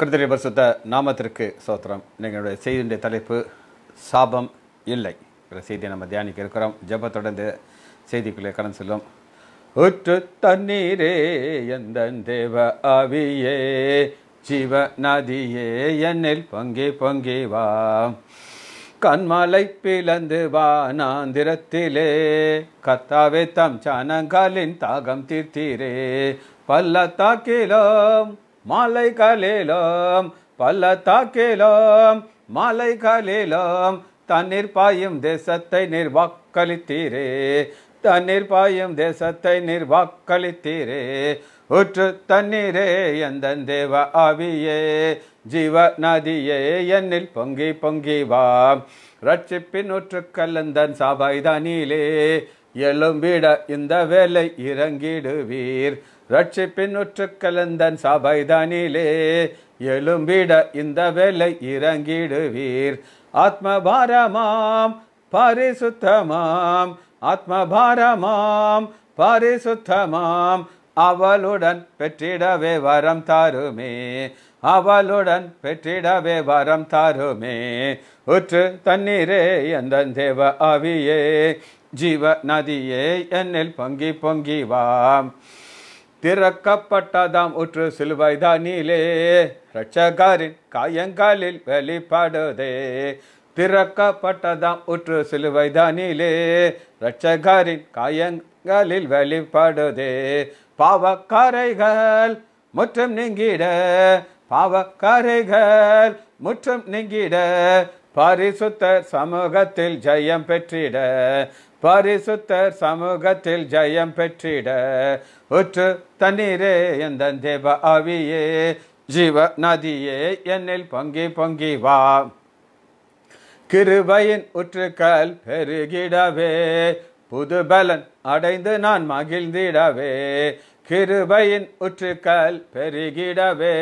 கருத்தரை பரிசுத்த நாமத்திற்கு சோத்திரம் எங்களுடைய செய்தியுடைய தலைப்பு சாபம் இல்லை என்ற செய்தியை நம்ம தியானிக்க இருக்கிறோம் ஜப தொடர்ந்து செய்திக்குள்ளே கடன் செல்லும் உற்று தண்ணீரே எந்த தேவ அவியே ஜீவ நதியே என்னில் பொங்கி பொங்கி வா கண்மலை பிளந்து நாந்திரத்திலே கத்தாவே தம் சானங்களின் தாகம் தீர்த்தீரே பல்லத்தாக்கிலும் மாலை மலைகளிலும் மாலை மலைகளிலும் தண்ணீர் பாயும் தேசத்தை நிர்வாக்களித்தீரே தண்ணீர் பாயும் தேசத்தை நிர்வாக்களித்தீரே உற்று தண்ணீரே எந்த தேவ ஆவியே ஜீவ நதியே என்னில் பொங்கி பொங்கி வா ரட்சிப்பின் உற்று கல்லந்தன் சாபாய்தானிலே எழும்பிட இந்த வேலை இறங்கிடுவீர் ரட்சிப்பின் உற்று கலந்தன் சபைதானிலே எழும்பிட இந்த வேலை இறங்கிடுவீர் ஆத்மபாரமாம் பரிசுத்தமாம் ஆத்மபாரமாம் பரிசுத்தமாம் அவளுடன் பெற்றிடவே வரம் தாருமே அவளுடன் பெற்றிடவே வரம் தாருமே உற்று தண்ணீரே எந்த தேவ அவியே ஜீவ நதியே என்னில் பொங்கி பொங்கிவாம் திறக்கப்பட்டதாம் ஒற்று சிலுவைதானிலே ரட்சகாரின் காயங்காலில் வெளிப்படுதே திறக்கப்பட்டதாம் ஒற்று சிலுவைதானிலே ரட்சகாரின் காயங்காலில் வெளிப்படுதே பாவக்காரைகள் முற்றம் நீங்கிட பாவக்காரைகள் முற்றம் நீங்கிட பரிசுத்த சமூகத்தில் ஜெயம் பெற்றிட பரிசுத்தர் சமூகத்தில் ஜெயம் பெற்றிட உற்று தண்ணீரே எந்த தேவ அவியே ஜீவ நதியே என்னில் பொங்கி பொங்கி வா கிருபையின் உற்றுக்கள் பெருகிடவே புது பலன் அடைந்து நான் மகிழ்ந்திடவே கிருபையின் உற்றுக்கள் பெருகிடவே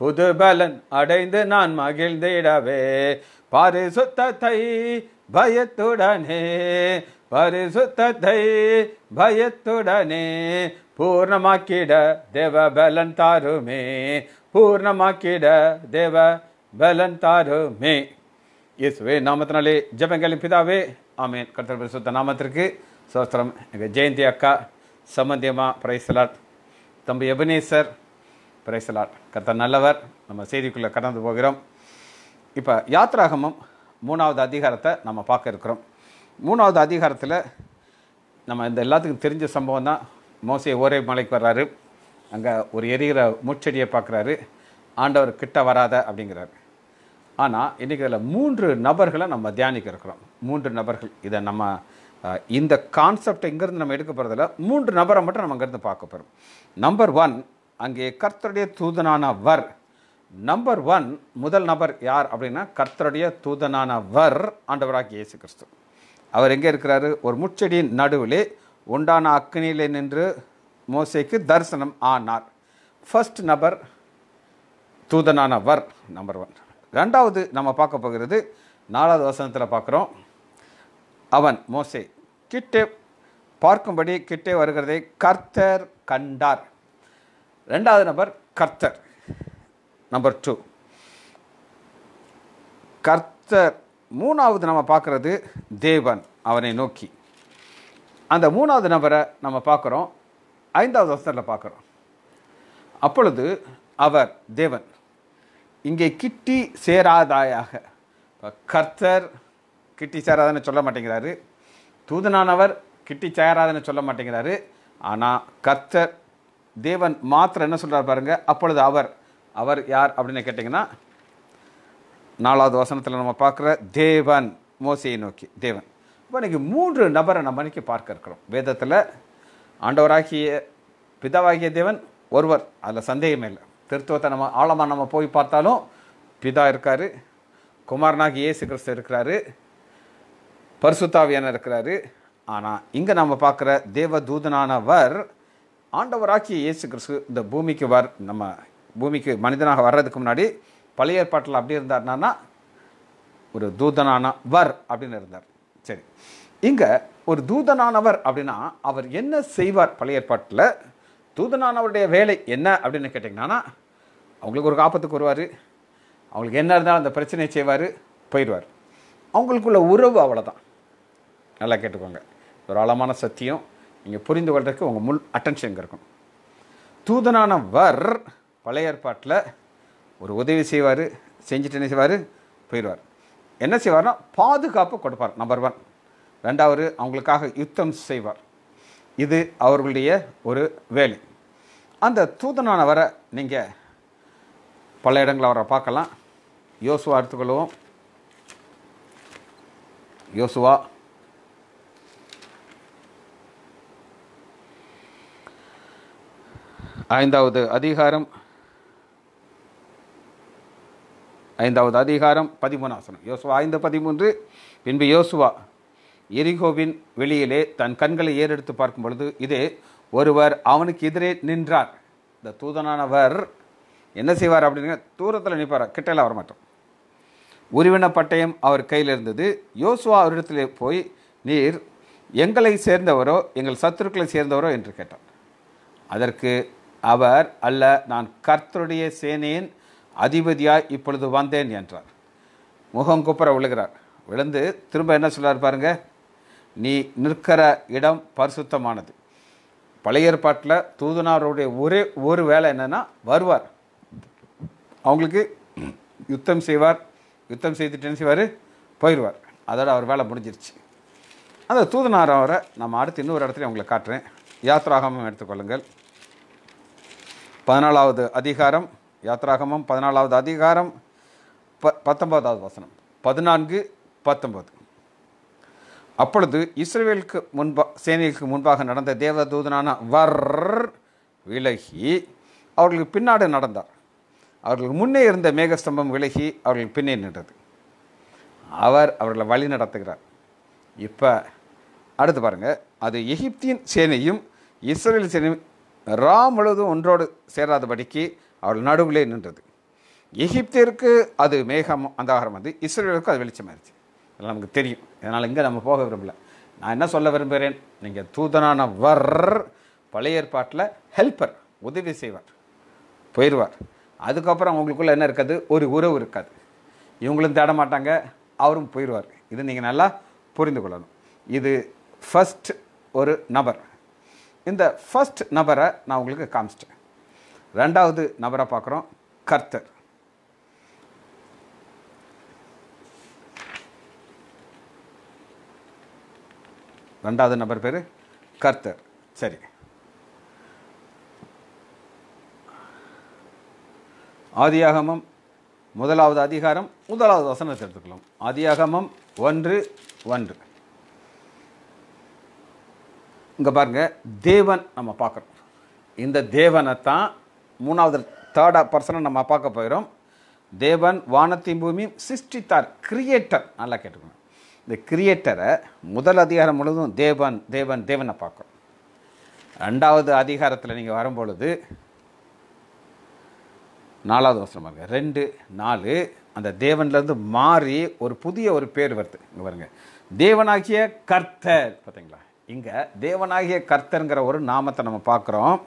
புது பலன் அடைந்து நான் மகிழ்ந்திடவே பாரிசுத்தத்தை பயத்துடனே பரிசுத்தத்தை பயத்துடனே பூர்ணமாக்கிட தேவ பலன் தாருமே பூர்ணமாக்கிட தேவ பலன் தாருமே இயேசுவே நாமத்தினாலே ஜபங்கலி பிதாவே ஆமேன் கர்த்தர் பரிசுத்த நாமத்திற்கு சோஸ்திரம் எங்கள் ஜெயந்தி அக்கா சம்பந்தியமா பிரைசலாட் தம்பி எபினேசர் பிரைசலாட் கர்த்தர் நல்லவர் நம்ம செய்திக்குள்ளே கடந்து போகிறோம் இப்போ யாத்ராகமும் மூணாவது அதிகாரத்தை நம்ம பார்க்க இருக்கிறோம் மூணாவது அதிகாரத்தில் நம்ம இந்த எல்லாத்துக்கும் தெரிஞ்ச சம்பவம் தான் மோசையை ஒரே மலைக்கு வர்றாரு அங்கே ஒரு எரிகிற மூச்செடியை பார்க்குறாரு ஆண்டவர் கிட்ட வராத அப்படிங்கிறாரு ஆனால் இன்றைக்கி இதில் மூன்று நபர்களை நம்ம தியானிக்க இருக்கிறோம் மூன்று நபர்கள் இதை நம்ம இந்த கான்செப்டை இங்கேருந்து நம்ம எடுக்க போகிறதில்ல மூன்று நபரை மட்டும் நம்ம அங்கேருந்து பார்க்க போகிறோம் நம்பர் ஒன் அங்கே கர்த்தருடைய தூதனானவர் நம்பர் ஒன் முதல் நபர் யார் அப்படின்னா கர்த்தருடைய தூதனானவர் ஆண்டவராக இயேசு கிறிஸ்து அவர் எங்கே இருக்கிறாரு ஒரு முச்செடியின் நடுவிலே உண்டான அக்னியிலே நின்று மோசைக்கு தரிசனம் ஆனார் ஃபர்ஸ்ட் நபர் தூதனானவர் நம்பர் ஒன் ரெண்டாவது நம்ம பார்க்க போகிறது நாலாவது வசனத்தில் பார்க்குறோம் அவன் மோசை கிட்டே பார்க்கும்படி கிட்டே வருகிறதை கர்த்தர் கண்டார் ரெண்டாவது நபர் கர்த்தர் நம்பர் டூ கர்த்தர் மூணாவது நம்ம பார்க்குறது தேவன் அவனை நோக்கி அந்த மூணாவது நபரை நம்ம பார்க்குறோம் ஐந்தாவது வசனத்தில் பார்க்குறோம் அப்பொழுது அவர் தேவன் இங்கே கிட்டி சேராதாயாக கர்த்தர் கிட்டி சேராதன்னு சொல்ல மாட்டேங்கிறாரு தூதனானவர் கிட்டி சேராதன்னு சொல்ல மாட்டேங்கிறாரு ஆனால் கர்த்தர் தேவன் மாத்திரம் என்ன சொல்கிறார் பாருங்கள் அப்பொழுது அவர் அவர் யார் அப்படின்னு கேட்டிங்கன்னா நாலாவது வசனத்தில் நம்ம பார்க்குற தேவன் மோசையை நோக்கி தேவன் இப்போ இன்றைக்கி மூன்று நபரை நம்ம இன்னைக்கு பார்க்க இருக்கிறோம் வேதத்தில் ஆண்டவராகிய பிதாவாகிய தேவன் ஒருவர் அதில் சந்தேகமே இல்லை திருத்துவத்தை நம்ம ஆழமாக நம்ம போய் பார்த்தாலும் பிதா இருக்கார் குமாரனாகி இயேசு கிறிஸ்து இருக்கிறாரு பர்சுத்தாவியான இருக்கிறாரு ஆனால் இங்கே நம்ம பார்க்குற தேவ தூதனானவர் ஆண்டவராக்கிய இயேசு கிறிஸ்து இந்த பூமிக்கு வர் நம்ம பூமிக்கு மனிதனாக வர்றதுக்கு முன்னாடி பழைய ஏற்பாட்டில் அப்படி இருந்தார்னா ஒரு தூதனான வர் அப்படின்னு இருந்தார் சரி இங்கே ஒரு தூதனானவர் அப்படின்னா அவர் என்ன செய்வார் பழைய ஏற்பாட்டில் தூதனானவருடைய வேலை என்ன அப்படின்னு கேட்டிங்கன்னா அவங்களுக்கு ஒரு காப்பத்துக்கு வருவார் அவங்களுக்கு என்ன இருந்தாலும் அந்த பிரச்சனையை செய்வார் போயிடுவார் அவங்களுக்குள்ள உறவு அவ்வளோதான் நல்லா கேட்டுக்கோங்க ஒரு ஆழமான சத்தியம் நீங்கள் புரிந்து கொள்றதுக்கு உங்கள் முள் அட்டென்ஷன் இருக்கும் தூதனான வர் பழைய ஏற்பாட்டில் ஒரு உதவி செய்வார் செஞ்சுட்டு என்ன செய்வார் போயிடுவார் என்ன செய்வார்னா பாதுகாப்பு கொடுப்பார் நம்பர் ஒன் ரெண்டாவது அவங்களுக்காக யுத்தம் செய்வார் இது அவர்களுடைய ஒரு வேலை அந்த தூதனானவரை நீங்கள் பல இடங்களில் அவரை பார்க்கலாம் யோசுவா எடுத்துக்கொள்வோம் யோசுவா ஐந்தாவது அதிகாரம் ஐந்தாவது அதிகாரம் பதிமூணாசனம் யோசுவா ஐந்து பதிமூன்று பின்பு யோசுவா எரிகோவின் வெளியிலே தன் கண்களை ஏறெடுத்து பார்க்கும் பொழுது இது ஒருவர் அவனுக்கு எதிரே நின்றார் இந்த தூதனானவர் என்ன செய்வார் அப்படின்னா தூரத்தில் நிற்பார் கிட்டையில் மாட்டோம் உருவின பட்டயம் அவர் கையில் இருந்தது யோசுவா அவரிடத்தில் போய் நீர் எங்களை சேர்ந்தவரோ எங்கள் சத்துருக்களை சேர்ந்தவரோ என்று கேட்டார் அதற்கு அவர் அல்ல நான் கர்த்தருடைய சேனையின் அதிபதியாய் இப்பொழுது வந்தேன் என்றார் முகம் குப்புற விழுகிறார் விழுந்து திரும்ப என்ன சொல்கிறார் பாருங்க நீ நிற்கிற இடம் பரிசுத்தமானது பழைய ஏற்பாட்டில் தூதுனாருடைய ஒரே ஒரு வேலை என்னென்னா வருவார் அவங்களுக்கு யுத்தம் செய்வார் யுத்தம் செய்துட்டு என்ன செய்வார் போயிடுவார் அதோட அவர் வேலை முடிஞ்சிருச்சு அந்த தூதுனார் அவரை நம்ம அடுத்து இன்னொரு இடத்துல அவங்களை காட்டுறேன் யாத்ராகமம் எடுத்துக்கொள்ளுங்கள் பதினாலாவது அதிகாரம் யாத்ராகமம் பதினாலாவது அதிகாரம் ப பத்தொன்பதாவது வசனம் பதினான்கு பத்தொன்பது அப்பொழுது இஸ்ரேலுக்கு முன்பா சேனைக்கு முன்பாக நடந்த தேவதூதனான வர் விலகி அவர்களுக்கு பின்னாடு நடந்தார் அவர்களுக்கு முன்னே இருந்த மேகஸ்தம்பம் விலகி அவர்கள் பின்னே நின்றது அவர் அவர்களை வழி நடத்துகிறார் இப்போ அடுத்து பாருங்கள் அது எகிப்தியின் சேனையும் இஸ்ரேல் சேனையும் ரா முழுவதும் ஒன்றோடு சேராதபடிக்கு அவர்கள் நடுவிலே நின்றது எகிப்திற்கு அது மேகம் அந்தாகாரம் வந்து இஸ்ரேலுக்கு அது வெளிச்சமாயிருச்சு இதெல்லாம் நமக்கு தெரியும் இதனால் இங்கே நம்ம போக விரும்பல நான் என்ன சொல்ல விரும்புகிறேன் நீங்கள் தூதனான வர் பழைய ஏற்பாட்டில் ஹெல்ப்பர் உதவி செய்வார் போயிடுவார் அதுக்கப்புறம் அவங்களுக்குள்ளே என்ன இருக்காது ஒரு உறவு இருக்காது இவங்களும் தேட மாட்டாங்க அவரும் போயிடுவார் இது நீங்கள் நல்லா புரிந்து கொள்ளணும் இது ஃபஸ்ட் ஒரு நபர் இந்த ஃபஸ்ட் நபரை நான் உங்களுக்கு காமிச்சிட்டேன் ரெண்டாவது நபரை பார்க்குறோம் கர்த்தர் ரெண்டாவது நபர் பேர் கர்த்தர் சரி ஆதியாகமம் முதலாவது அதிகாரம் முதலாவது வசனத்தை எடுத்துக்கலாம் ஆதியாகமம் ஒன்று ஒன்று இங்கே பாருங்கள் தேவன் நம்ம பார்க்குறோம் இந்த தேவனை தான் மூணாவது தேர்டாக பர்சனாக நம்ம பார்க்க போயிடும் தேவன் வானத்தின் பூமியும் சிருஷ்டித்தார் கிரியேட்டர் நல்லா கேட்டுக்கணும் இந்த கிரியேட்டரை முதல் அதிகாரம் முழுவதும் தேவன் தேவன் தேவனை பார்க்குறோம் ரெண்டாவது அதிகாரத்தில் நீங்கள் வரும்பொழுது நாலாவது வருஷம் இருக்குது ரெண்டு நாலு அந்த தேவன்லேருந்து மாறி ஒரு புதிய ஒரு பேர் வருது இங்கே பாருங்க தேவனாகிய கர்த்தர் பார்த்தீங்களா இங்கே தேவனாகிய கர்த்தருங்கிற ஒரு நாமத்தை நம்ம பார்க்குறோம்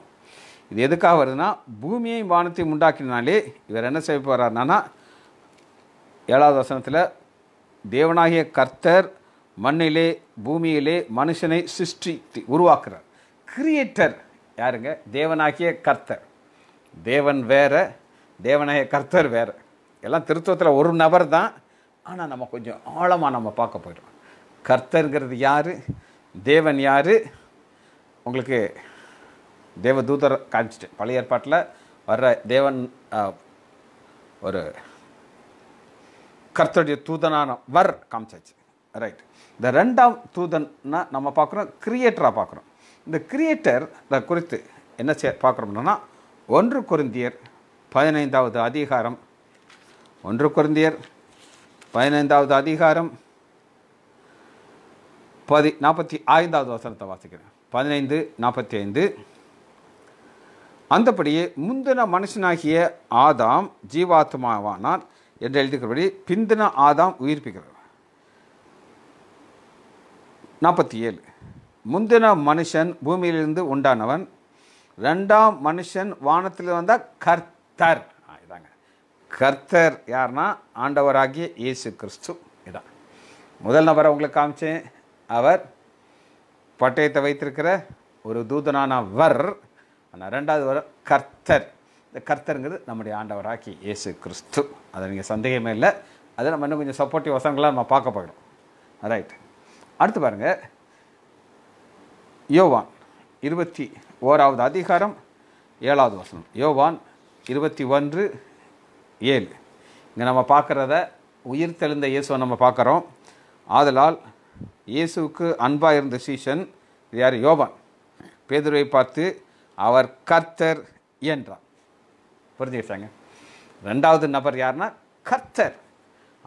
இது எதுக்காக வருதுன்னா பூமியை வானத்தையும் உண்டாக்கினாலே இவர் என்ன செய்ய போகிறார்னா ஏழாவது வசனத்தில் தேவனாகிய கர்த்தர் மண்ணிலே பூமியிலே மனுஷனை சிருஷ்டி உருவாக்குறார் கிரியேட்டர் யாருங்க தேவனாகிய கர்த்தர் தேவன் வேறு தேவனாகிய கர்த்தர் வேறு எல்லாம் திருத்துவத்தில் ஒரு நபர் தான் ஆனால் நம்ம கொஞ்சம் ஆழமாக நம்ம பார்க்க போயிடும் கர்த்தருங்கிறது யார் தேவன் யார் உங்களுக்கு தூதர் காமிச்சிட்டு பழைய ஏற்பாட்டில் வர்ற தேவன் ஒரு கர்த்தருடைய தூதனான வர் காமிச்சாச்சு ரைட் இந்த ரெண்டாம் தூதன்னா நம்ம பார்க்குறோம் கிரியேட்டராக பார்க்குறோம் இந்த கிரியேட்டர் குறித்து என்ன சே பார்க்குறோம்னா ஒன்று குருந்தியர் பதினைந்தாவது அதிகாரம் ஒன்று குருந்தியர் பதினைந்தாவது அதிகாரம் பதி நாற்பத்தி ஐந்தாவது வசனத்தை வாசிக்கிறேன் பதினைந்து நாற்பத்தி ஐந்து அந்தபடி முந்தின மனுஷனாகிய ஆதாம் ஜீவாத்மாவானார் என்று எழுதிக்கிறபடி பிந்தின ஆதாம் உயிர்ப்பிக்கிறார் நாற்பத்தி ஏழு முந்தின மனுஷன் பூமியிலிருந்து உண்டானவன் ரெண்டாம் மனுஷன் வானத்தில் வந்தால் கர்த்தர் இதாங்க கர்த்தர் யார்னா ஆண்டவராகிய இயேசு கிறிஸ்து இதான் முதல் நபரை உங்களுக்கு காமிச்சேன் அவர் பட்டயத்தை வைத்திருக்கிற ஒரு தூதனான வர் ஆனால் ரெண்டாவது வர கர்த்தர் இந்த கர்த்தருங்கிறது நம்முடைய ஆண்டவராக்கி இயேசு கிறிஸ்து அதை நீங்கள் சந்தேகமே இல்லை அதை நம்ம இன்னும் கொஞ்சம் சப்போர்ட்டிவ் வசங்களாக நம்ம பார்க்க போகிறோம் ரைட் அடுத்து பாருங்கள் யோவான் இருபத்தி ஓராவது அதிகாரம் ஏழாவது வசனம் யோவான் இருபத்தி ஒன்று ஏழு இங்கே நம்ம பார்க்குறத உயிர் தெளிந்த இயேசுவை நம்ம பார்க்குறோம் ஆதலால் இயேசுவுக்கு அன்பாக இருந்த சீசன் இது யார் யோவான் பேதுரை பார்த்து அவர் கர்த்தர் என்றார் புரிஞ்சுக்கிட்டாங்க ரெண்டாவது நபர் யாருன்னா கர்த்தர்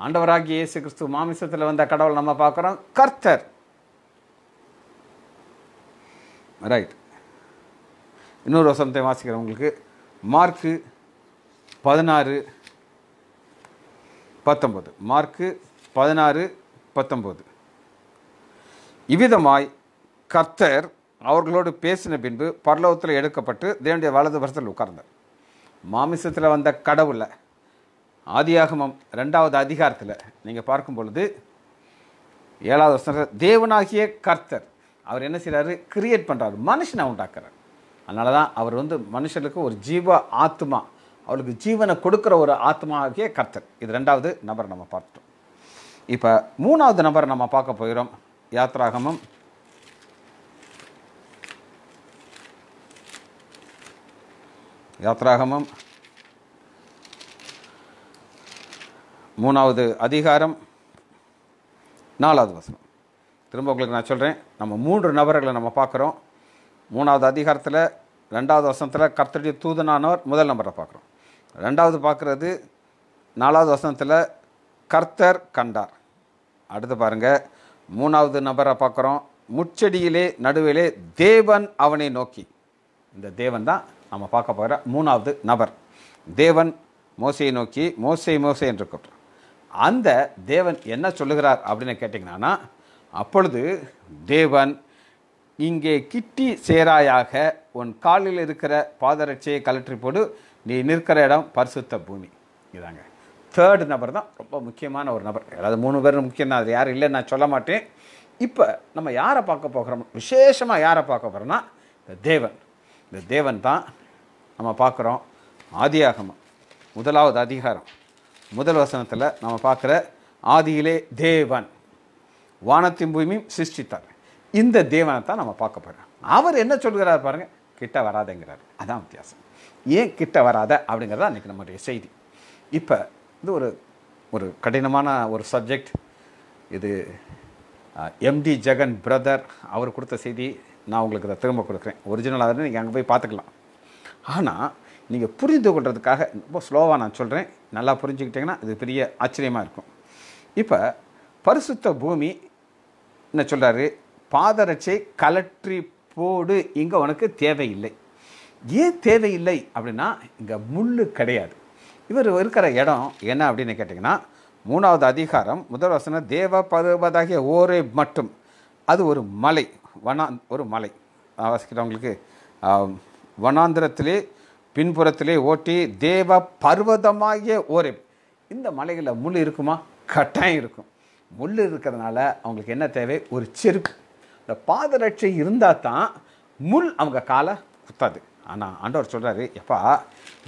ஆண்டவராகிய இயேசு கிறிஸ்து மாமிசத்தில் வந்த கடவுள் நம்ம பார்க்குறோம் கர்த்தர் ரைட் இன்னொரு வசனத்தை வாசிக்கிறேன் உங்களுக்கு மார்க்கு பதினாறு பத்தொம்பது மார்க்கு பதினாறு பத்தொம்பது இவ்விதமாய் கர்த்தர் அவர்களோடு பேசின பின்பு பரலோகத்தில் எடுக்கப்பட்டு தேவனுடைய வலது வருஷத்தில் உட்கார்ந்தார் மாமிசத்தில் வந்த கடவுளில் ஆதியாகமம் ரெண்டாவது அதிகாரத்தில் நீங்கள் பார்க்கும் பொழுது ஏழாவது வருஷம் தேவனாகிய கர்த்தர் அவர் என்ன செய்கிறாரு கிரியேட் பண்ணுறாரு மனுஷனை உண்டாக்குறார் அதனால தான் அவர் வந்து மனுஷனுக்கு ஒரு ஜீவ ஆத்மா அவளுக்கு ஜீவனை கொடுக்குற ஒரு ஆத்மாவாகிய கர்த்தர் இது ரெண்டாவது நபரை நம்ம பார்த்தோம் இப்போ மூணாவது நபரை நம்ம பார்க்க போகிறோம் யாத்ராகமம் யாத்ராகமம் மூணாவது அதிகாரம் நாலாவது வசனம் திரும்ப உங்களுக்கு நான் சொல்கிறேன் நம்ம மூன்று நபர்களை நம்ம பார்க்குறோம் மூணாவது அதிகாரத்தில் ரெண்டாவது வசனத்தில் கர்த்தருடைய தூதனானவர் முதல் நபரை பார்க்குறோம் ரெண்டாவது பார்க்குறது நாலாவது வசனத்தில் கர்த்தர் கண்டார் அடுத்து பாருங்கள் மூணாவது நபரை பார்க்குறோம் முச்செடியிலே நடுவிலே தேவன் அவனை நோக்கி இந்த தேவன் தான் நம்ம பார்க்க போகிற மூணாவது நபர் தேவன் மோசையை நோக்கி மோசை மோசை என்று கூப்பிட்டார் அந்த தேவன் என்ன சொல்லுகிறார் அப்படின்னு கேட்டிங்கன்னா அப்பொழுது தேவன் இங்கே கிட்டி சேராயாக உன் காலில் இருக்கிற பாதரட்சியை கலற்றி போடு நீ நிற்கிற இடம் பரிசுத்த பூமி இதாங்க தேர்டு நபர் தான் ரொம்ப முக்கியமான ஒரு நபர் அதாவது மூணு பேர் முக்கியம் அது யார் இல்லைன்னு நான் சொல்ல மாட்டேன் இப்போ நம்ம யாரை பார்க்க போகிறோம் விசேஷமாக யாரை பார்க்க போகிறோம்னா இந்த தேவன் இந்த தேவன் தான் நம்ம பார்க்குறோம் ஆதியாகமம் முதலாவது அதிகாரம் முதல் வசனத்தில் நம்ம பார்க்குற ஆதியிலே தேவன் வானத்தின் பூமியும் சிருஷ்டித்தார் இந்த தேவனை தான் நம்ம பார்க்க போகிறோம் அவர் என்ன சொல்கிறார் பாருங்கள் கிட்ட வராதங்கிறார் அதான் வித்தியாசம் ஏன் கிட்ட வராத அப்படிங்கிறத அன்றைக்கி நம்முடைய செய்தி இப்போ இது ஒரு ஒரு கடினமான ஒரு சப்ஜெக்ட் இது எம்டி ஜெகன் பிரதர் அவர் கொடுத்த செய்தி நான் உங்களுக்கு அதை திரும்ப கொடுக்குறேன் ஒரிஜினலாக நீங்கள் அங்கே போய் பார்த்துக்கலாம் ஆனால் நீங்கள் புரிந்து கொள்கிறதுக்காக ரொம்ப ஸ்லோவாக நான் சொல்கிறேன் நல்லா புரிஞ்சுக்கிட்டிங்கன்னா இது பெரிய ஆச்சரியமாக இருக்கும் இப்போ பரிசுத்த பூமி என்ன சொல்கிறாரு பாதரட்சை கலற்றி போடு இங்கே உனக்கு தேவையில்லை ஏன் தேவையில்லை அப்படின்னா இங்கே முள் கிடையாது இவர் இருக்கிற இடம் என்ன அப்படின்னு கேட்டிங்கன்னா மூணாவது அதிகாரம் முதல் வசனம் தேவ பருவதாகிய ஓரே மட்டும் அது ஒரு மலை வனா ஒரு மலை வாசிக்கிறவங்களுக்கு வனாந்திரத்திலே பின்புறத்திலே ஓட்டி தேவ பர்வதமாகிய ஓரே இந்த மலையில் முள் இருக்குமா கட்டாயம் இருக்கும் முள் இருக்கிறதுனால அவங்களுக்கு என்ன தேவை ஒரு செருப்பு இந்த பாதரட்சை இருந்தால் தான் முள் அவங்க காலை குத்தாது ஆனால் ஆண்டவர் சொல்கிறாரு எப்பா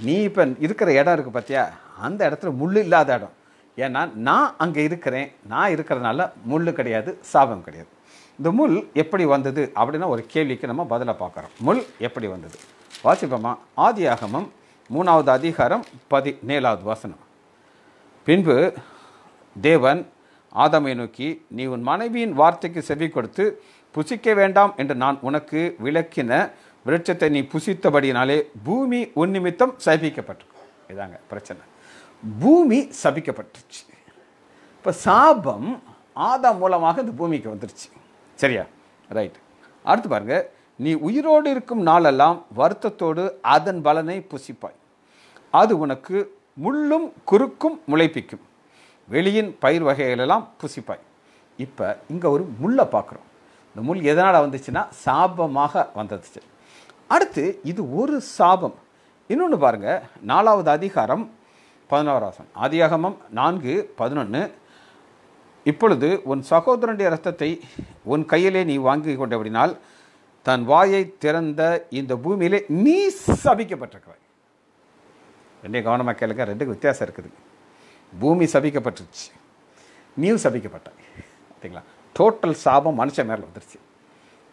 நீ இப்போ இருக்கிற இடம் இருக்குது பார்த்தியா அந்த இடத்துல முள் இல்லாத இடம் ஏன்னா நான் அங்கே இருக்கிறேன் நான் இருக்கிறதுனால முள் கிடையாது சாபம் கிடையாது இந்த முள் எப்படி வந்தது அப்படின்னா ஒரு கேள்விக்கு நம்ம பதிலாக பார்க்குறோம் முள் எப்படி வந்தது வாசிப்போமா ஆதி ஆகமம் மூணாவது அதிகாரம் பதி நேலாவது வசனம் பின்பு தேவன் ஆதமை நோக்கி நீ உன் மனைவியின் வார்த்தைக்கு செவி கொடுத்து புசிக்க வேண்டாம் என்று நான் உனக்கு விளக்கின விருட்சத்தை நீ புசித்தபடினாலே பூமி உன் நிமித்தம் சபிக்கப்பட்டிருக்கும் இதாங்க பிரச்சனை பூமி சபிக்கப்பட்டுருச்சு இப்போ சாபம் ஆதம் மூலமாக இந்த பூமிக்கு வந்துருச்சு சரியா ரைட் அடுத்து பாருங்கள் நீ உயிரோடு இருக்கும் நாளெல்லாம் வருத்தத்தோடு அதன் பலனை புசிப்பாய் அது உனக்கு முள்ளும் குறுக்கும் முளைப்பிக்கும் வெளியின் பயிர் வகைகளெல்லாம் புசிப்பாய் இப்போ இங்கே ஒரு முள்ளை பார்க்குறோம் இந்த முள் எதனால் வந்துச்சுன்னா சாபமாக வந்துச்சு அடுத்து இது ஒரு சாபம் இன்னொன்று பாருங்கள் நாலாவது அதிகாரம் பதினோராசம் ஆதியாகமம் நான்கு பதினொன்று இப்பொழுது உன் சகோதரனுடைய ரத்தத்தை உன் கையிலே நீ வாங்கி அப்படினால் தன் வாயை திறந்த இந்த பூமியிலே நீ சபிக்கப்பட்டிருக்கிறாய் ரெண்டையும் கவனமாக கேளுங்க ரெண்டுக்கும் வித்தியாசம் இருக்குது பூமி சபிக்கப்பட்டுருச்சு நீ சபிக்கப்பட்டாய் சரிங்களா டோட்டல் சாபம் மனுஷன் மேலே வந்துருச்சு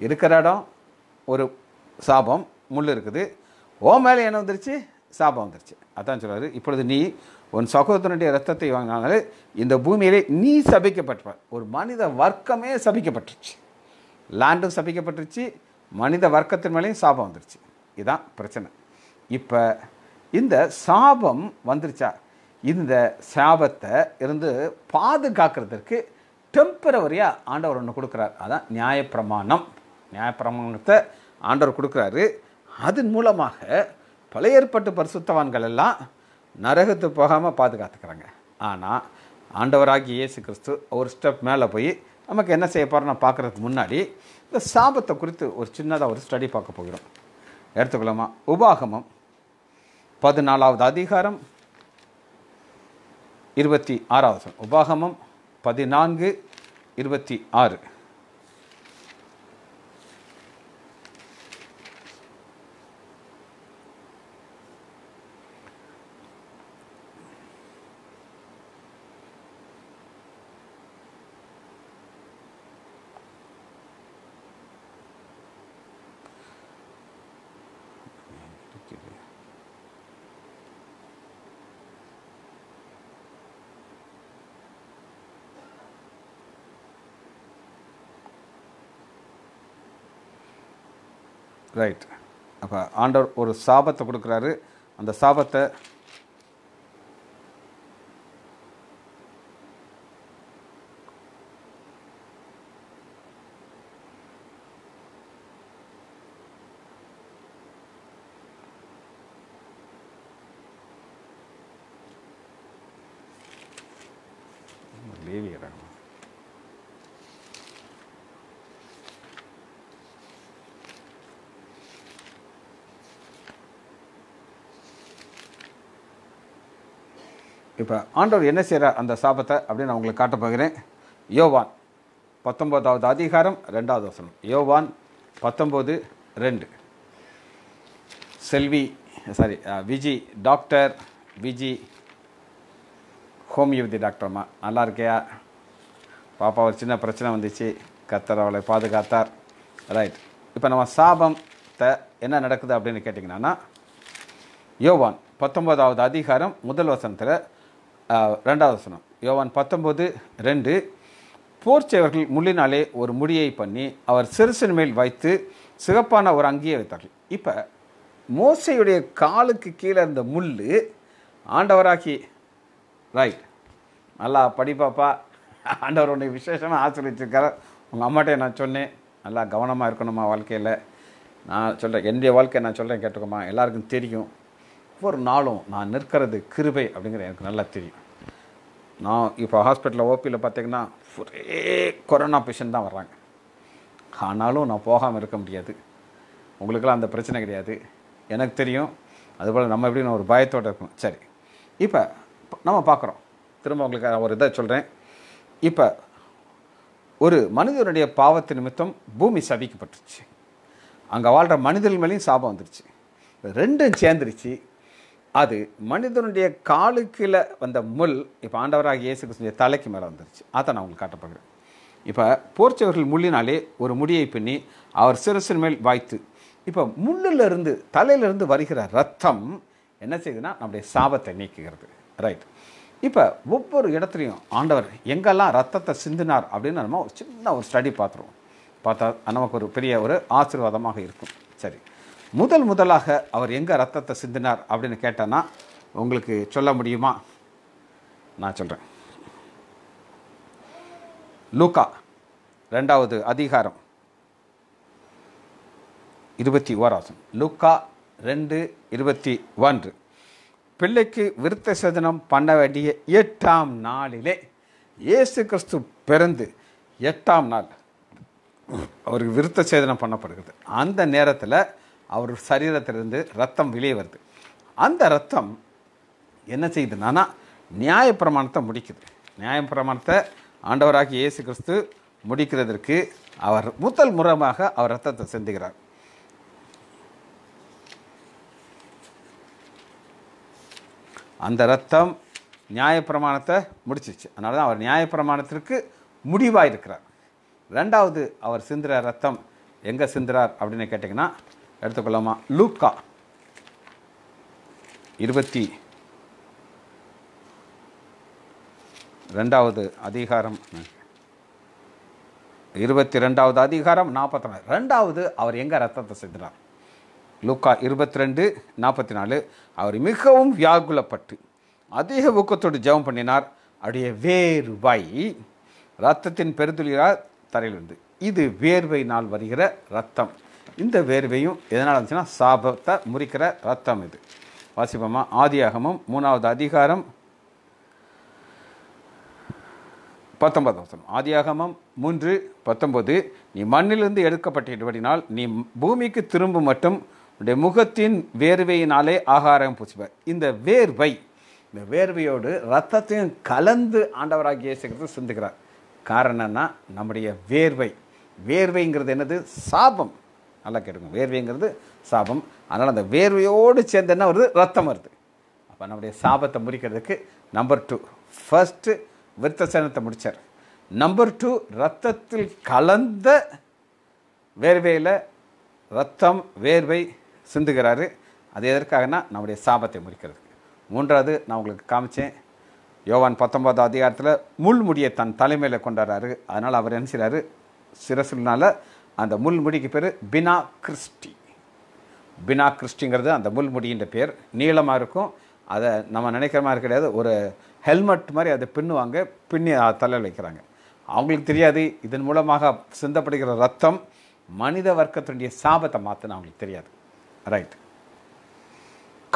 இருக்கிற இடம் ஒரு சாபம் முள் இருக்குது ஓ மேலே என்ன வந்துருச்சு சாபம் வந்துருச்சு அதான் சொல்கிறாரு இப்பொழுது நீ உன் சகோதரனுடைய ரத்தத்தை வாங்கினாலே இந்த பூமியிலே நீ சபிக்கப்பட்ட ஒரு மனித வர்க்கமே சபிக்கப்பட்டுருச்சு லேண்டும் சபிக்கப்பட்டுருச்சு மனித வர்க்கத்தின் மேலேயும் சாபம் வந்துருச்சு இதுதான் பிரச்சனை இப்போ இந்த சாபம் வந்துருச்சா இந்த சாபத்தை இருந்து பாதுகாக்கிறதுக்கு டெம்பரவரியாக ஆண்டவர் ஒன்று கொடுக்குறார் அதான் நியாயப்பிரமாணம் நியாயப்பிரமாணத்தை ஆண்டவர் கொடுக்குறாரு அதன் மூலமாக பழைய ஏற்பட்டு பரிசுத்தவான்கள் எல்லாம் நரகத்து போகாமல் பாதுகாத்துக்கிறாங்க ஆனால் ஆண்டவராகி இயேசு கிறிஸ்து ஒரு ஸ்டெப் மேலே போய் நமக்கு என்ன செய்ய போகிறோம்னா பார்க்குறதுக்கு முன்னாடி இந்த சாபத்தை குறித்து ஒரு சின்னதாக ஒரு ஸ்டடி பார்க்க போகிறோம் எடுத்துக்கலாமா உபாகமம் பதினாலாவது அதிகாரம் இருபத்தி ஆறாவது உபாகமம் பதினான்கு இருபத்தி ஆறு ரைட் அப்போ ஆண்டவர் ஒரு சாபத்தை கொடுக்குறாரு அந்த சாபத்தை இப்போ ஆண்டவர் என்ன செய்கிறார் அந்த சாபத்தை அப்படின்னு நான் உங்களுக்கு காட்ட போகிறேன் யோவான் பத்தொம்போதாவது அதிகாரம் ரெண்டாவது வசனம் யோவான் பத்தொம்போது ரெண்டு Selvi sorry Viji doctor Viji homeopathy டாக்டர்மா நல்லா இருக்கையா பாப்பா ஒரு சின்ன பிரச்சனை வந்துச்சு கத்தர் அவளை பாதுகாத்தார் ரைட் இப்போ நம்ம சாபத்தை என்ன நடக்குது அப்படின்னு கேட்டிங்கன்னா யோவான் பத்தொம்போதாவது அதிகாரம் முதல் வசனத்தில் ரெண்டாவது வசனம் யோவான் பத்தொம்போது ரெண்டு போர்ச்சேவர்கள் முள்ளினாலே ஒரு முடியை பண்ணி அவர் சிறுசின் மேல் வைத்து சிகப்பான ஒரு அங்கியை வைத்தார்கள் இப்போ மோசையுடைய காலுக்கு கீழே இருந்த முள் ஆண்டவராக்கி ரைட் நல்லா படிப்பாப்பா ஆண்டவர் உன்னை விசேஷமாக ஆசிரியச்சிருக்கார் உங்கள் அம்மாட்டே நான் சொன்னேன் நல்லா கவனமாக இருக்கணுமா வாழ்க்கையில் நான் சொல்கிறேன் என்னுடைய வாழ்க்கையை நான் சொல்கிறேன் கேட்டுக்கோமா எல்லாருக்கும் தெரியும் ஒவ்வொரு நாளும் நான் நிற்கிறது கிருபை அப்படிங்கிற எனக்கு நல்லா தெரியும் நான் இப்போ ஹாஸ்பிட்டலில் ஓபியில் பார்த்தீங்கன்னா ஒரே கொரோனா பேஷண்ட் தான் வர்றாங்க ஆனாலும் நான் போகாமல் இருக்க முடியாது உங்களுக்கெல்லாம் அந்த பிரச்சனை கிடையாது எனக்கு தெரியும் அதுபோல் நம்ம எப்படி நான் ஒரு பயத்தோடு இருக்கும் சரி இப்போ நம்ம பார்க்குறோம் திரும்ப உங்களுக்கு ஒரு இதை சொல்கிறேன் இப்போ ஒரு மனிதனுடைய பாவத்து நிமித்தம் பூமி சபிக்கப்பட்டுருச்சு அங்கே வாழ்கிற மனிதர்கள் மேலேயும் சாபம் வந்துருச்சு ரெண்டும் சேர்ந்துருச்சு அது மனிதனுடைய காலுக்கீழே வந்த முள் இப்போ ஆண்டவராக இயேசு கிருஷ்ணனுடைய தலைக்கு மேலே வந்துருச்சு அதை நான் உங்களுக்கு காட்டப்படுகிறேன் இப்போ போர்ச்சவர்கள் முள்ளினாலே ஒரு முடியை பின்னி அவர் சிறு மேல் வாய்த்து இப்போ முள்ளிலிருந்து தலையிலிருந்து வருகிற ரத்தம் என்ன செய்யுதுன்னா நம்முடைய சாபத்தை நீக்குகிறது ரைட் இப்போ ஒவ்வொரு இடத்துலையும் ஆண்டவர் எங்கெல்லாம் ரத்தத்தை சிந்தினார் அப்படின்னு நம்ம ஒரு சின்ன ஒரு ஸ்டடி பார்த்துருவோம் பார்த்தா நமக்கு ஒரு பெரிய ஒரு ஆசீர்வாதமாக இருக்கும் சரி முதல் முதலாக அவர் எங்கே ரத்தத்தை சிந்தினார் அப்படின்னு கேட்டேன்னா உங்களுக்கு சொல்ல முடியுமா நான் சொல்கிறேன் லூக்கா ரெண்டாவது அதிகாரம் இருபத்தி ஓராசம் லூக்கா ரெண்டு இருபத்தி ஒன்று பிள்ளைக்கு விருத்த சேதனம் பண்ண வேண்டிய எட்டாம் நாளிலே இயேசு கிறிஸ்து பிறந்து எட்டாம் நாள் அவருக்கு விருத்த சேதனம் பண்ணப்படுகிறது அந்த நேரத்தில் அவர் சரீரத்திலிருந்து ரத்தம் வெளியே வருது அந்த ரத்தம் என்ன செய்யுதுன்னா நியாயப்பிரமாணத்தை முடிக்குது நியாயப்பிரமாணத்தை ஆண்டவராகி இயேசு கிறிஸ்து முடிக்கிறதற்கு அவர் முதல் முறமாக அவர் ரத்தத்தை செந்துகிறார் அந்த ரத்தம் நியாயப்பிரமாணத்தை முடிச்சிச்சு அதனால தான் அவர் நியாயப்பிரமாணத்திற்கு முடிவாக இருக்கிறார் ரெண்டாவது அவர் சிந்துற ரத்தம் எங்கே சிந்துறார் அப்படின்னு கேட்டிங்கன்னா எடுத்துக்கொள்ளலாமா லூக்கா இருபத்தி ரெண்டாவது அதிகாரம் இருபத்தி ரெண்டாவது அதிகாரம் நாற்பத்தி நாலு ரெண்டாவது அவர் எங்கே ரத்தத்தை செஞ்சார் லூக்கா இருபத்தி ரெண்டு நாற்பத்தி நாலு அவர் மிகவும் வியாகுலப்பட்டு அதிக ஊக்கத்தோடு ஜெபம் பண்ணினார் அவருடைய வேர்வாய் ரத்தத்தின் பெருந்துளியால் தரையில் இது இது நாள் வருகிற ரத்தம் இந்த வேர்வையும் எதனால் இருந்துச்சுன்னா சாபத்தை முறிக்கிற ரத்தம் இது வாசிப்போமா ஆதியாகமும் மூணாவது அதிகாரம் பத்தொன்பது வசனம் ஆதியாகமம் மூன்று பத்தொன்பது நீ மண்ணிலிருந்து எடுக்கப்பட்டபடினால் நீ பூமிக்கு திரும்பும் மட்டும் உடைய முகத்தின் வேர்வையினாலே ஆகாரம் பூசிப்பார் இந்த வேர்வை இந்த வேர்வையோடு ரத்தத்தையும் கலந்து ஆண்டவராக இயேசுகிறது சிந்துக்கிறார் காரணம்னா நம்முடைய வேர்வை வேர்வைங்கிறது என்னது சாபம் நல்லா கேட்டுக்கணும் வேர்வைங்கிறது சாபம் அதனால் அந்த வேர்வையோடு சேர்ந்து என்ன வருது ரத்தம் வருது அப்போ நம்முடைய சாபத்தை முடிக்கிறதுக்கு நம்பர் டூ ஃபஸ்ட்டு சேனத்தை முடித்தார் நம்பர் டூ ரத்தத்தில் கலந்த வேர்வையில் ரத்தம் வேர்வை சிந்துகிறாரு அது எதற்காகனா நம்முடைய சாபத்தை முறிக்கிறதுக்கு மூன்றாவது நான் உங்களுக்கு காமிச்சேன் யோவான் பத்தொன்பதாம் அதிகாரத்தில் முள்முடியை தன் தலைமையில் கொண்டாடுறாரு அதனால் அவர் என்ன செய்கிறாரு சிறசுனால் அந்த முள்முடிக்கு பேர் பினா கிறிஸ்டி பினா கிறிஸ்டிங்கிறது அந்த முள்முடின்ற பேர் நீளமாக இருக்கும் அதை நம்ம நினைக்கிற மாதிரி கிடையாது ஒரு ஹெல்மெட் மாதிரி அதை பின்னுவாங்க பின்னி தலையில் வைக்கிறாங்க அவங்களுக்கு தெரியாது இதன் மூலமாக சிந்தப்படுகிற ரத்தம் மனித வர்க்கத்தினுடைய சாபத்தை மாற்றின அவங்களுக்கு தெரியாது ரைட்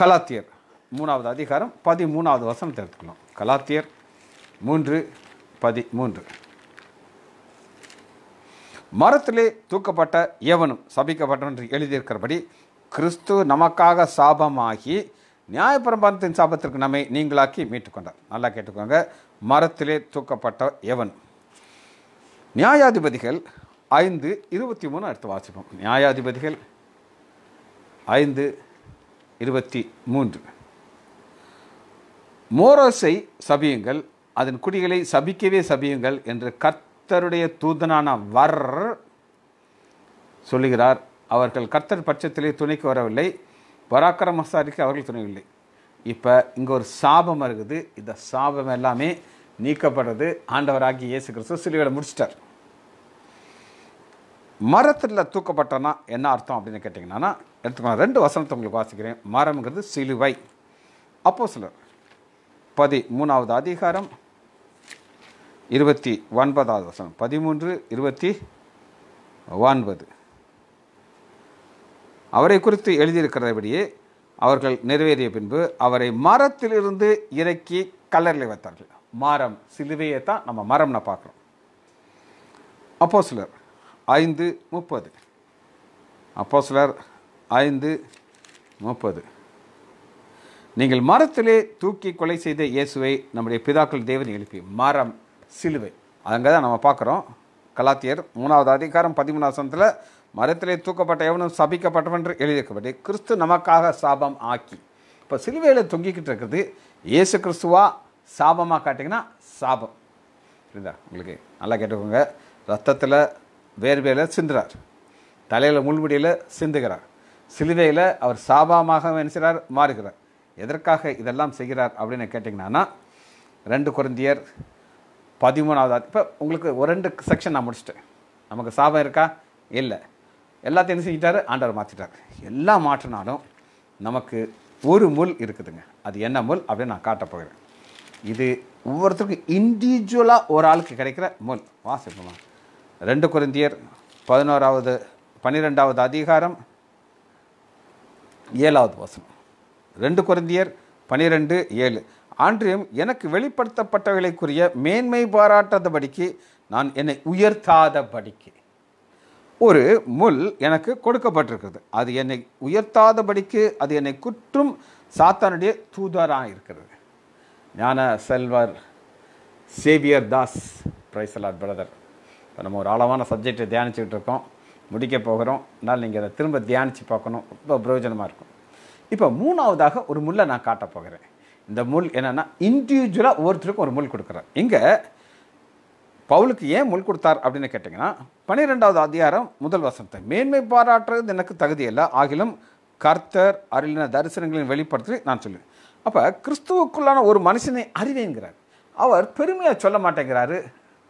கலாத்தியர் மூணாவது அதிகாரம் பதிமூணாவது வசனத்தை எடுத்துக்கலாம் கலாத்தியர் மூன்று பதி மூன்று மரத்திலே தூக்கப்பட்ட ஏவனும் சபிக்கப்பட்டவன் என்று எழுதியிருக்கிறபடி கிறிஸ்து நமக்காக சாபமாகி நியாயப்பிரமாணத்தின் சாபத்திற்கு நம்மை நீங்களாக்கி மீட்டுக்கொண்டார் நல்லா கேட்டுக்கோங்க மரத்திலே தூக்கப்பட்ட எவன் நியாயாதிபதிகள் ஐந்து இருபத்தி மூணு அடுத்து வாசிப்போம் நியாயாதிபதிகள் ஐந்து இருபத்தி மூன்று மோரோசை சபியுங்கள் அதன் குடிகளை சபிக்கவே சபியுங்கள் என்று கர்த்த கர்த்தருடைய தூதனான வர் சொல்லுகிறார் அவர்கள் கர்த்தர் பட்சத்திலே துணைக்கு வரவில்லை பராக்கிரமசாரிக்கு அவர்கள் துணைவில்லை இப்போ இங்கே ஒரு சாபம் இருக்குது இந்த சாபம் எல்லாமே நீக்கப்படுறது ஆண்டவராகி இயேசு கிறிஸ்து சிலுவையில் முடிச்சிட்டார் மரத்தில் தூக்கப்பட்டனா என்ன அர்த்தம் அப்படின்னு கேட்டிங்கன்னா எடுத்துக்கலாம் ரெண்டு வசனத்தை உங்களுக்கு வாசிக்கிறேன் மரம்ங்கிறது சிலுவை அப்போ சிலர் பதி மூணாவது அதிகாரம் இருபத்தி ஒன்பதாவது வசனம் பதிமூன்று இருபத்தி ஒன்பது அவரை குறித்து எழுதியிருக்கிறபடியே அவர்கள் நிறைவேறிய பின்பு அவரை மரத்திலிருந்து இறக்கி கல்லறில் வைத்தார்கள் மரம் சிலுவையை தான் நம்ம மரம்னா பார்க்குறோம் அப்போ சிலர் ஐந்து முப்பது அப்போ சிலர் ஐந்து முப்பது நீங்கள் மரத்திலே தூக்கி கொலை செய்த இயேசுவை நம்முடைய பிதாக்கள் தேவன் எழுப்பி மரம் சிலுவை அங்கே தான் நம்ம பார்க்குறோம் கலாத்தியர் மூணாவது அதிகாரம் சந்தத்தில் மரத்திலே தூக்கப்பட்ட எவனும் சபிக்கப்பட்டவன் எழுதியிருக்கப்பட்டு கிறிஸ்து நமக்காக சாபம் ஆக்கி இப்போ சிலுவையில் தொங்கிக்கிட்டு இருக்கிறது இயேசு கிறிஸ்துவா சாபமாக காட்டிங்கன்னா சாபம் புரியுதா உங்களுக்கு நல்லா கேட்டுக்கோங்க ரத்தத்தில் வேர்வையில் சிந்துறார் தலையில் முள்முடியில் சிந்துகிறார் சிலுவையில் அவர் சாபமாக நினைச்சார் மாறுகிறார் எதற்காக இதெல்லாம் செய்கிறார் அப்படின்னு கேட்டிங்கன்னா ரெண்டு குழந்தையர் பதிமூணாவது இப்போ உங்களுக்கு ஒரு ரெண்டு செக்ஷன் நான் முடிச்சிட்டேன் நமக்கு சாபம் இருக்கா இல்லை எல்லாத்தையும் என்ன செஞ்சிட்டாரு ஆண்டவர் மாற்றிட்டார் எல்லாம் மாற்றினாலும் நமக்கு ஒரு முல் இருக்குதுங்க அது என்ன முல் அப்படின்னு நான் காட்ட போகிறேன் இது ஒவ்வொருத்தருக்கும் இண்டிவிஜுவலாக ஒரு ஆளுக்கு கிடைக்கிற முல் வாசிப்போமா ரெண்டு குருந்தியர் பதினோராவது பன்னிரெண்டாவது அதிகாரம் ஏழாவது வசனம் ரெண்டு குருந்தியர் பன்னிரெண்டு ஏழு அன்றியும் எனக்கு வெளிப்படுத்தப்பட்டவைகளுக்குரிய மேன்மை பாராட்டாதபடிக்கு நான் என்னை உயர்த்தாதபடிக்கு ஒரு முள் எனக்கு கொடுக்கப்பட்டிருக்கிறது அது என்னை உயர்த்தாதபடிக்கு அது என்னை குற்றும் சாத்தானுடைய தூதராக இருக்கிறது ஞான செல்வர் சேவியர் தாஸ் பிரைசலாட் பிரதர் இப்போ நம்ம ஒரு ஆழமான சப்ஜெக்டை தியானிச்சுக்கிட்டு இருக்கோம் முடிக்க போகிறோம் அதனால் நீங்கள் அதை திரும்ப தியானித்து பார்க்கணும் ரொம்ப பிரயோஜனமாக இருக்கும் இப்போ மூணாவதாக ஒரு முல்லை நான் காட்டப் போகிறேன் இந்த முல் என்னென்னா இண்டிவிஜுவலாக ஒவ்வொருத்தருக்கும் ஒரு முல் கொடுக்குறார் இங்கே பவுலுக்கு ஏன் முல் கொடுத்தார் அப்படின்னு கேட்டிங்கன்னா பன்னிரெண்டாவது அதிகாரம் முதல் வசனத்தை மேன்மை பாராட்டுறது எனக்கு தகுதியல்ல ஆகிலும் கர்த்தர் அருளின தரிசனங்களின் வெளிப்படுத்தி நான் சொல்லுவேன் அப்போ கிறிஸ்துவுக்குள்ளான ஒரு மனுஷனை அறிவேங்கிறார் அவர் பெருமையாக சொல்ல மாட்டேங்கிறாரு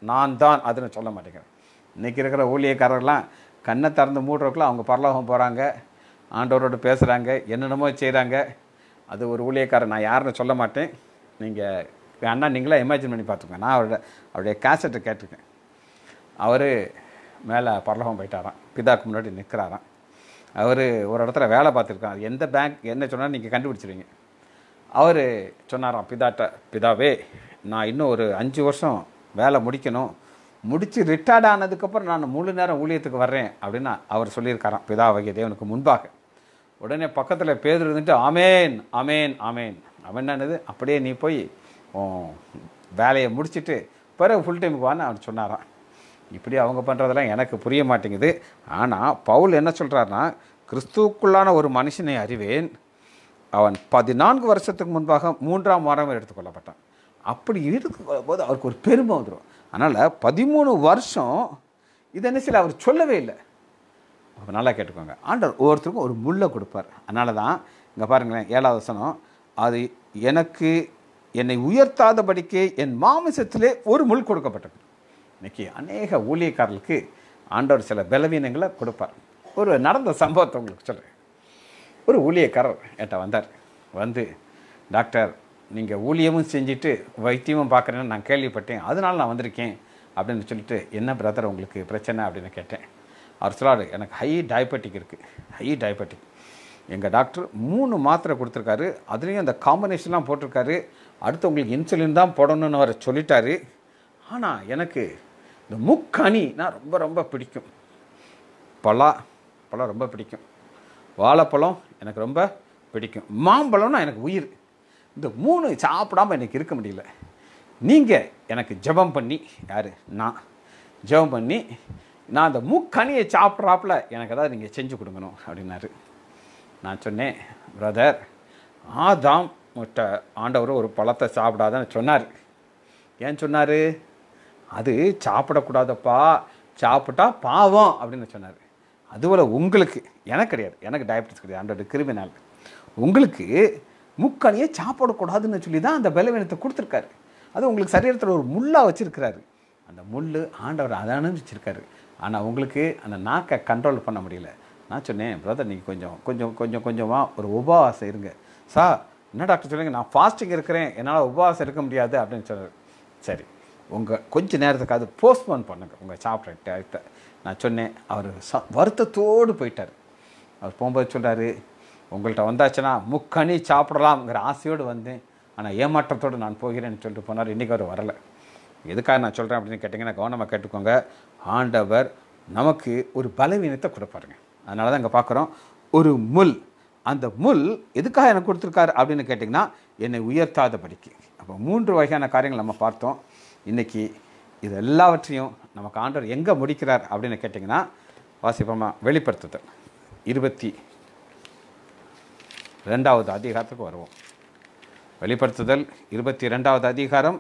நான் தான் அதுன்னு சொல்ல மாட்டேங்கிறார் இன்றைக்கி இருக்கிற ஊழியக்காரர்கள்லாம் கண்ணை திறந்து மூடுறக்குள்ள அவங்க பரலோகம் போகிறாங்க ஆண்டவரோடு பேசுகிறாங்க என்னென்னமோ செய்கிறாங்க அது ஒரு ஊழியக்காரர் நான் யாருன்னு சொல்ல மாட்டேன் நீங்கள் வேணா நீங்களே இமேஜின் பண்ணி பார்த்துக்கோங்க நான் அவரோட அவருடைய கேசட்டை கேட்டுருக்கேன் அவர் மேலே பரலகம் போயிட்டாராம் பிதாவுக்கு முன்னாடி நிற்கிறாராம் அவர் ஒரு இடத்துல வேலை பார்த்துருக்காரு எந்த பேங்க் என்ன சொன்னாலும் நீங்கள் கண்டுபிடிச்சிருவீங்க அவர் சொன்னாராம் பிதாட்ட பிதாவே நான் இன்னும் ஒரு அஞ்சு வருஷம் வேலை முடிக்கணும் முடித்து ரிட்டையர்ட் ஆனதுக்கப்புறம் நான் முழு நேரம் ஊழியத்துக்கு வர்றேன் அப்படின்னு அவர் சொல்லியிருக்காராம் பிதா வகை தேவனுக்கு முன்பாக உடனே பக்கத்தில் பேதர் இருந்துட்டு அமேன் அமேன் அமேன் அவன் அவன்னானது அப்படியே நீ போய் வேலையை முடிச்சுட்டு பிறகு ஃபுல் டைமுக்கு வான்னு அவன் சொன்னாரான் இப்படி அவங்க பண்ணுறதெல்லாம் எனக்கு புரிய மாட்டேங்குது ஆனால் பவுல் என்ன சொல்கிறாருன்னா கிறிஸ்துவுக்குள்ளான ஒரு மனுஷனை அறிவேன் அவன் பதினான்கு வருஷத்துக்கு முன்பாக மூன்றாம் வாரம் எடுத்துக்கொள்ளப்பட்டான் அப்படி எடுத்துக்கொள்ளும் போது அவருக்கு ஒரு பெருமை வந்துடும் அதனால் பதிமூணு வருஷம் இதை என்ன செய்யல அவர் சொல்லவே இல்லை அப்போ நல்லா கேட்டுக்கோங்க ஆண்டவர் ஒவ்வொருத்தருக்கும் ஒரு முள்ளை கொடுப்பார் அதனால தான் இங்கே பாருங்களேன் ஏழாவது வசனம் அது எனக்கு என்னை உயர்த்தாதபடிக்கு என் மாமிசத்திலே ஒரு முள் கொடுக்கப்பட்டது இன்றைக்கி அநேக ஊழியக்காரர்களுக்கு ஆண்டவர் சில பலவீனங்களை கொடுப்பார் ஒரு நடந்த சம்பவத்தை உங்களுக்கு சொல்கிறேன் ஒரு ஊழியக்காரர் என்கிட்ட வந்தார் வந்து டாக்டர் நீங்கள் ஊழியமும் செஞ்சுட்டு வைத்தியமும் பார்க்குறேன்னு நான் கேள்விப்பட்டேன் அதனால் நான் வந்திருக்கேன் அப்படின்னு சொல்லிட்டு என்ன பிரதர் உங்களுக்கு பிரச்சனை அப்படின்னு கேட்டேன் அர்சலாடு எனக்கு ஹை டயபெட்டிக் இருக்குது ஹை டயபெட்டிக் எங்கள் டாக்டர் மூணு மாத்திரை கொடுத்துருக்காரு அதுலேயும் அந்த காம்பினேஷன்லாம் போட்டிருக்காரு அடுத்து உங்களுக்கு இன்சுலின் தான் போடணும்னு வர சொல்லிட்டாரு ஆனால் எனக்கு இந்த நான் ரொம்ப ரொம்ப பிடிக்கும் பலா பழம் ரொம்ப பிடிக்கும் வாழைப்பழம் எனக்கு ரொம்ப பிடிக்கும் மாம்பழம்னா எனக்கு உயிர் இந்த மூணு சாப்பிடாமல் எனக்கு இருக்க முடியல நீங்கள் எனக்கு ஜபம் பண்ணி யார் நான் ஜபம் பண்ணி நான் அந்த மூக்கனியை சாப்பிட்றாப்புல எனக்கு அதாவது நீங்கள் செஞ்சு கொடுக்கணும் அப்படின்னாரு நான் சொன்னேன் பிரதர் ஆதாம் முட்டை ஆண்டவர் ஒரு பழத்தை சாப்பிடாதான்னு சொன்னார் ஏன் சொன்னார் அது சாப்பிடக்கூடாதப்பா சாப்பிட்டா பாவம் அப்படின்னு சொன்னார் அதுபோல் உங்களுக்கு எனக்கு கிடையாது எனக்கு டயபெட்டிஸ் கிடையாது ஹண்ட்ரட் கிருமினால் உங்களுக்கு முக்கணியை சாப்பிடக்கூடாதுன்னு சொல்லி தான் அந்த பலவீனத்தை கொடுத்துருக்காரு அது உங்களுக்கு சரீரத்தில் ஒரு முள்ளாக வச்சுருக்கிறாரு அந்த முள் ஆண்டவர் அதானும் வச்சுருக்காரு ஆனால் உங்களுக்கு அந்த நாக்கை கண்ட்ரோல் பண்ண முடியல நான் சொன்னேன் பிரதர் நீங்கள் கொஞ்சம் கொஞ்சம் கொஞ்சம் கொஞ்சமாக ஒரு உபவாசம் இருங்க சார் என்ன டாக்டர் சொல்லுங்க நான் ஃபாஸ்டிங் இருக்கிறேன் என்னால் உபவாசம் இருக்க முடியாது அப்படின்னு சொன்னார் சரி உங்கள் கொஞ்சம் நேரத்துக்கு அது போஸ்ட்போன் பண்ணுங்கள் உங்கள் சாப்பிட்ற டயத்தை நான் சொன்னேன் அவர் ச வருத்தத்தோடு போயிட்டார் அவர் போகும்போது சொல்கிறாரு உங்கள்கிட்ட வந்தாச்சுன்னா முக்கணி சாப்பிடலாம்ங்கிற ஆசையோடு வந்தேன் ஆனால் ஏமாற்றத்தோடு நான் போகிறேன்னு சொல்லிட்டு போனார் இன்றைக்கி அவர் வரலை எதுக்காக நான் சொல்கிறேன் அப்படின்னு கேட்டிங்கன்னா கவனமாக கேட்டுக்கோங்க ஆண்டவர் நமக்கு ஒரு பலவீனத்தை கொடுப்பாருங்க அதனால தான் இங்கே பார்க்குறோம் ஒரு முல் அந்த முல் எதுக்காக எனக்கு கொடுத்துருக்காரு அப்படின்னு கேட்டிங்கன்னா என்னை உயர்த்தாத படிக்கு அப்போ மூன்று வகையான காரியங்கள் நம்ம பார்த்தோம் இன்றைக்கி இது எல்லாவற்றையும் நமக்கு ஆண்டவர் எங்கே முடிக்கிறார் அப்படின்னு கேட்டிங்கன்னா வாசிப்பமாக வெளிப்படுத்துதல் இருபத்தி ரெண்டாவது அதிகாரத்துக்கு வருவோம் வெளிப்படுத்துதல் இருபத்தி ரெண்டாவது அதிகாரம்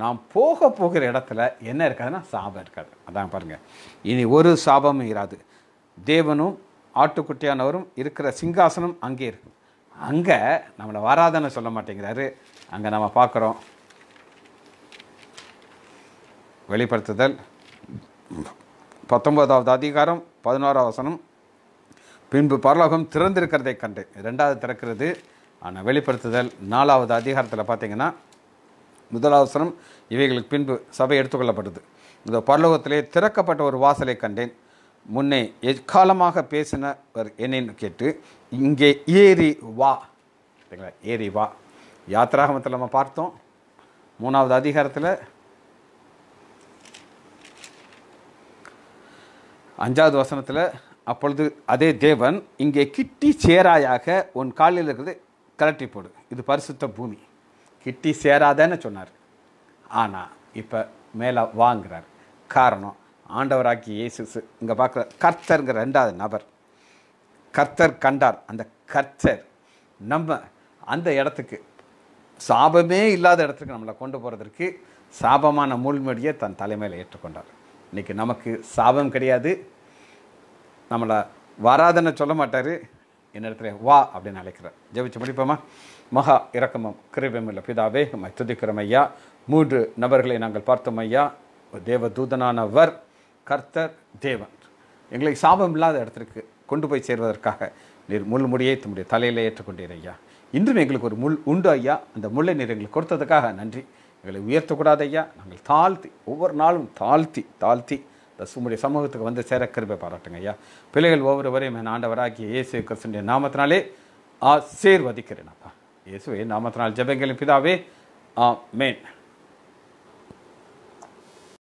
நாம் போக போகிற இடத்துல என்ன இருக்காதுன்னா சாபம் இருக்காது அதான் பாருங்கள் இனி ஒரு சாபமும் இராது தேவனும் ஆட்டுக்குட்டியானவரும் இருக்கிற சிங்காசனம் அங்கே இருக்கும் அங்கே நம்மளை வராதன்னு சொல்ல மாட்டேங்கிறாரு அங்கே நம்ம பார்க்குறோம் வெளிப்படுத்துதல் பத்தொன்பதாவது அதிகாரம் பதினோராவது வசனம் பின்பு பரலோகம் திறந்திருக்கிறதை கண்டு ரெண்டாவது திறக்கிறது ஆனால் வெளிப்படுத்துதல் நாலாவது அதிகாரத்தில் பார்த்தீங்கன்னா முதலாவசனம் இவைகளுக்கு பின்பு சபை எடுத்துக்கொள்ளப்பட்டது இந்த பரலோகத்திலே திறக்கப்பட்ட ஒரு வாசலை கண்டேன் முன்னே எக்காலமாக பேசினவர் என்னென்னு கேட்டு இங்கே ஏறி வா சரிங்களா ஏறி வா யாத்திராகமத்தில் நம்ம பார்த்தோம் மூணாவது அதிகாரத்தில் அஞ்சாவது வசனத்தில் அப்பொழுது அதே தேவன் இங்கே கிட்டி சேராயாக உன் காலில் இருக்கிறது கலட்டி போடு இது பரிசுத்த பூமி கிட்டி சேராதேன்னு சொன்னார் ஆனால் இப்போ மேலே வாங்குறார் காரணம் ஆண்டவராக்கி இயேசுசு இங்கே பார்க்குற கர்த்தருங்கிற ரெண்டாவது நபர் கர்த்தர் கண்டார் அந்த கர்த்தர் நம்ம அந்த இடத்துக்கு சாபமே இல்லாத இடத்துக்கு நம்மளை கொண்டு போகிறதற்கு சாபமான முள்மொழியை தன் தலைமையில் ஏற்றுக்கொண்டார் இன்றைக்கி நமக்கு சாபம் கிடையாது நம்மளை வராதுன்னு சொல்ல மாட்டார் என்னிடத்துல வா அப்படின்னு அழைக்கிறேன் ஜெபிச்சு முடிப்போமா மகா இரக்கமும் கிருபம் இல்லை பிதாவே உம்மை துதிக்கிறோம் ஐயா மூன்று நபர்களை நாங்கள் பார்த்தோம் ஐயா தேவ தூதனானவர் கர்த்தர் தேவன் எங்களை சாபம் இல்லாத இடத்திற்கு கொண்டு போய் சேர்வதற்காக நீர் முள் முடியை தம்முடைய தலையில் ஏற்றுக்கொண்டீர் ஐயா இன்றும் எங்களுக்கு ஒரு முள் உண்டு ஐயா அந்த முள்ளை நீர் எங்களுக்கு கொடுத்ததுக்காக நன்றி எங்களை உயர்த்தக்கூடாது ஐயா நாங்கள் தாழ்த்தி ஒவ்வொரு நாளும் தாழ்த்தி தாழ்த்தி உங்களுடைய சமூகத்துக்கு வந்து சேர கிருபை பாராட்டுங்க ஐயா பிள்ளைகள் ஒவ்வொருவரையும் என் ஆண்டவராகிய இயேசு கிறிஸ்துடைய நாமத்தினாலே ஆசீர்வதிக்கிறேன் அப்பா இயேசுவே நாமத்தினால் ஜபங்களின் பிதாவே ஆ மேன்